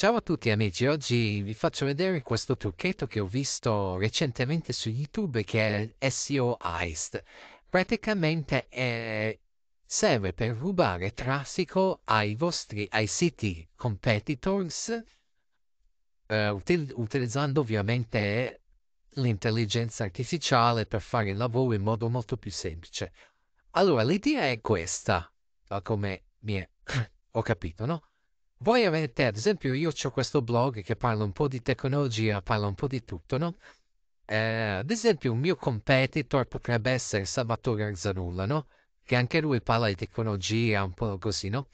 Ciao a tutti amici, oggi vi faccio vedere questo trucchetto che ho visto recentemente su YouTube che è SEO Heist. Praticamente è... Eh, serve per rubare traffico ai vostri ai siti competitors eh, util utilizzando ovviamente l'intelligenza artificiale per fare il lavoro in modo molto più semplice. Allora, l'idea è questa, come mi è... ho capito, no? Voi avete, ad esempio, io ho questo blog che parla un po' di tecnologia, parla un po' di tutto, no? Eh, ad esempio, un mio competitor potrebbe essere Salvatore Arzanulla, no? Che anche lui parla di tecnologia, un po' così, no?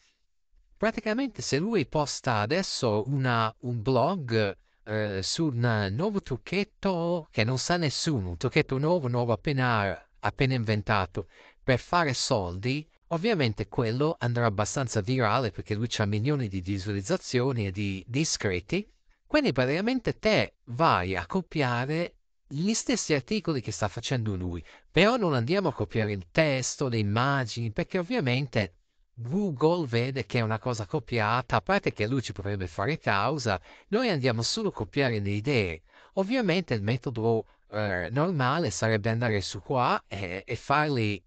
Praticamente, se lui posta adesso una, un blog eh, su un nuovo trucchetto che non sa nessuno, un trucchetto nuovo, nuovo appena, appena inventato, per fare soldi, Ovviamente quello andrà abbastanza virale perché lui ha milioni di visualizzazioni e di, di iscritti, quindi praticamente te vai a copiare gli stessi articoli che sta facendo lui, però non andiamo a copiare il testo, le immagini, perché ovviamente Google vede che è una cosa copiata, a parte che lui ci potrebbe fare causa, noi andiamo solo a copiare le idee. Ovviamente il metodo eh, normale sarebbe andare su qua e, e farli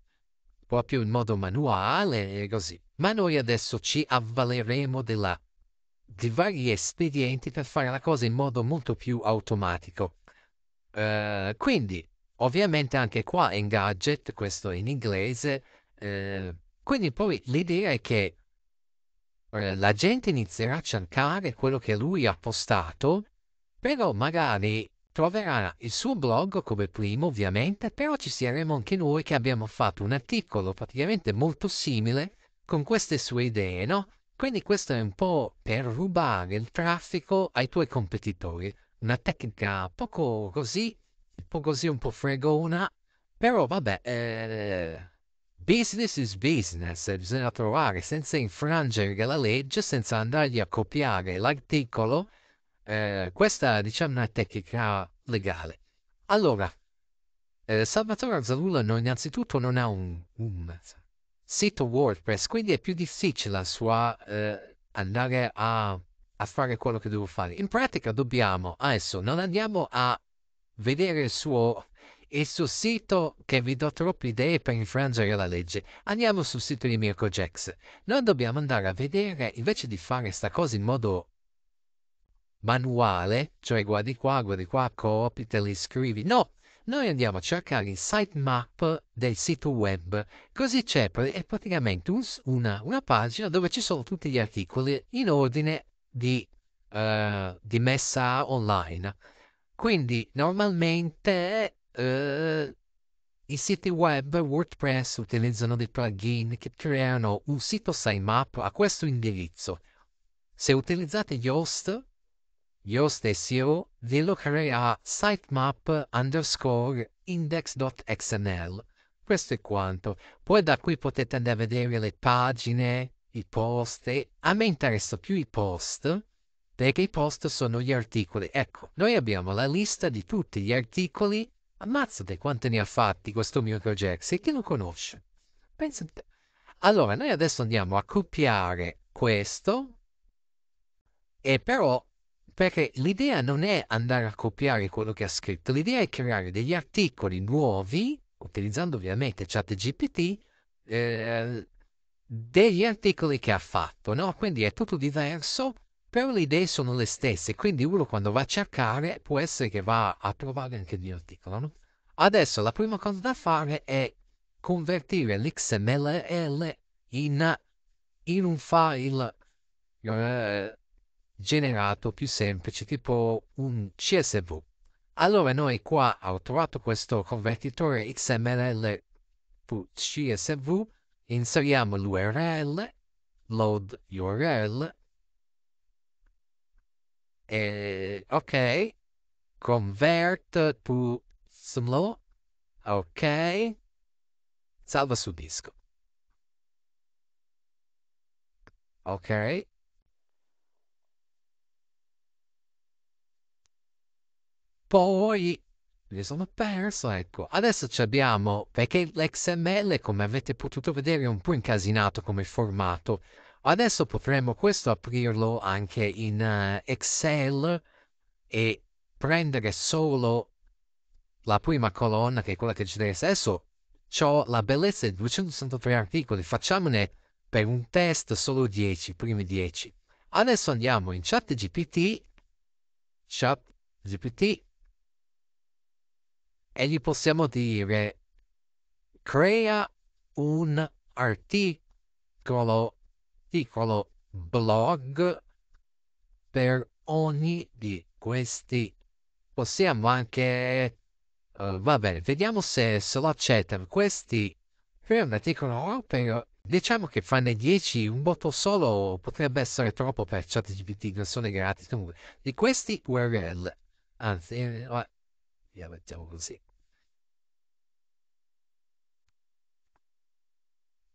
proprio in modo manuale e così. Ma noi adesso ci avvaleremo della, di vari espedienti per fare la cosa in modo molto più automatico. Uh, quindi, ovviamente anche qua in gadget, questo in inglese, uh, quindi poi l'idea è che eh, la gente inizierà a cercare quello che lui ha postato, però magari troverà il suo blog come primo ovviamente, però ci saremo anche noi che abbiamo fatto un articolo praticamente molto simile con queste sue idee, no? Quindi questo è un po' per rubare il traffico ai tuoi competitori. Una tecnica poco così, un po' così un po' fregona, però vabbè, eh, business is business, eh, bisogna trovare senza infrangere la legge, senza andargli a copiare l'articolo eh, questa diciamo è una tecnica legale. Allora, eh, Salvatore Azzalullo innanzitutto non ha un, un, sito WordPress, quindi è più difficile la sua eh, andare a, a, fare quello che devo fare. In pratica dobbiamo, adesso non andiamo a vedere il suo, il suo sito che vi do troppe idee per infrangere la legge. Andiamo sul sito di Mirko Jax. Noi dobbiamo andare a vedere, invece di fare questa cosa in modo manuale, cioè guardi qua, guardi qua, copi, te li scrivi. No, noi andiamo a cercare il sitemap del sito web. Così c'è è praticamente un, una, una, pagina dove ci sono tutti gli articoli in ordine di, uh, di messa online. Quindi normalmente uh, i siti web WordPress utilizzano dei plugin che creano un sito sitemap a questo indirizzo. Se utilizzate Yoast, io stesso lo devo a sitemap underscore index.xml. Questo è quanto. Poi da qui potete andare a vedere le pagine, i post. A me interessa più i post perché i post sono gli articoli. Ecco, noi abbiamo la lista di tutti gli articoli. Ammazzate quanti ne ha fatti questo mio progetto, se chi lo conosce. Pensate. Allora, noi adesso andiamo a copiare questo e però perché l'idea non è andare a copiare quello che ha scritto, l'idea è creare degli articoli nuovi, utilizzando ovviamente ChatGPT, eh, degli articoli che ha fatto, no? Quindi è tutto diverso, però le idee sono le stesse, quindi uno quando va a cercare può essere che va a trovare anche gli articoli, no? Adesso la prima cosa da fare è convertire l'XML in, in un file eh, generato più semplice, tipo un CSV. Allora noi qua ho trovato questo convertitore XML CSV, inseriamo l'URL, load URL, e, ok, convert convert.smlo, ok, salva su disco. Ok, Poi mi sono perso, ecco. Adesso ci abbiamo, perché l'XML, come avete potuto vedere, è un po' incasinato come formato. Adesso potremmo questo aprirlo anche in eh, Excel e prendere solo la prima colonna, che è quella che ci deve essere. Adesso ho la bellezza di 263 articoli, facciamone per un test solo 10, primi 10. Adesso andiamo in chat GPT, chat GPT, e gli possiamo dire crea un articolo piccolo blog per ogni di questi possiamo anche uh, va bene vediamo se, se lo accettano questi crea un articolo per diciamo che farne 10 un voto solo potrebbe essere troppo per chat GPT non sono gratis comunque di questi URL anzi eh, Via, mettiamo così.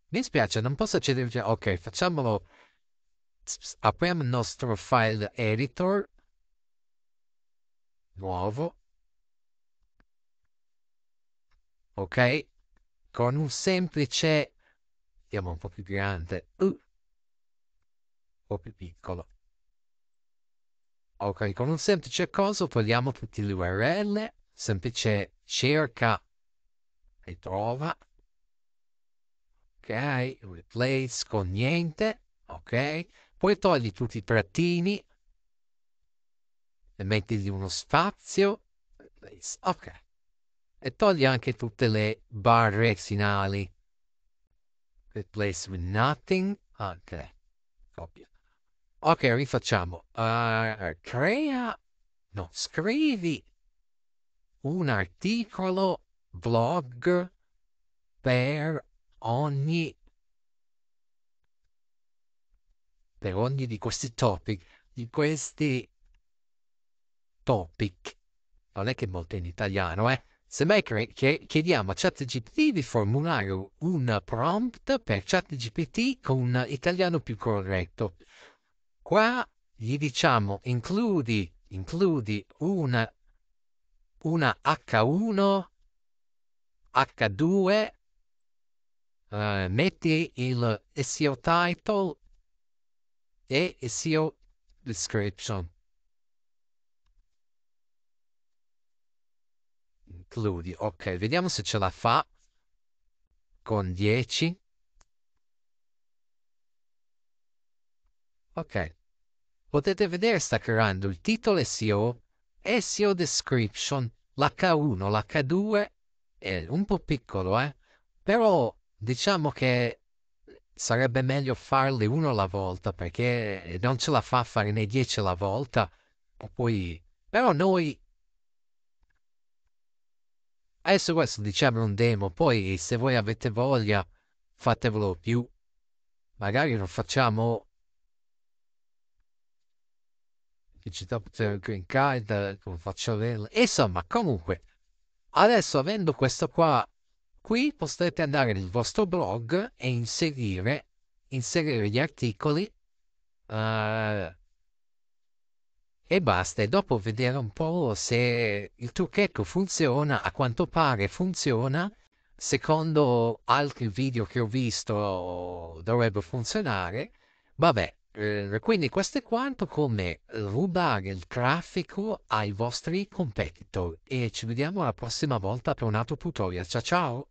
Mi spiace, non posso accedere. Ok, facciamolo. Apriamo il nostro file editor. Nuovo. Ok. Con un semplice. Andiamo un po' più grande. Uh. Un po' più piccolo. Ok, con un semplice coso togliamo tutti gli URL semplice cerca e trova ok replace con niente ok poi togli tutti i trattini e mettigli uno spazio replace ok e togli anche tutte le barre finali replace with nothing ok copia ok rifacciamo uh, crea non scrivi un articolo blog per ogni per ogni di questi topic di questi topic non è che molto in italiano eh semmai che chiediamo a ChatGPT di formulare un prompt per ChatGPT con un italiano più corretto qua gli diciamo includi includi una una H1, H2, eh, metti il SEO title e SEO description. Includi, ok, vediamo se ce la fa con 10. Ok, potete vedere sta creando il titolo SEO SEO description, l'H1, l'H2 è un po' piccolo, eh? Però diciamo che sarebbe meglio farli uno alla volta perché non ce la fa a fare né 10 alla volta. Poi, però noi adesso questo diciamo un demo, poi se voi avete voglia fatevelo più. Magari lo facciamo che ci dà il green card, come faccio a averla. Insomma, comunque, adesso avendo questo qua, qui potrete andare nel vostro blog e inserire, inserire gli articoli uh, e basta. E dopo vedere un po' se il trucchetto funziona, a quanto pare funziona. Secondo altri video che ho visto dovrebbe funzionare. Vabbè, eh, quindi questo è quanto come rubare il traffico ai vostri competitor e ci vediamo la prossima volta per un altro tutorial. Ciao ciao!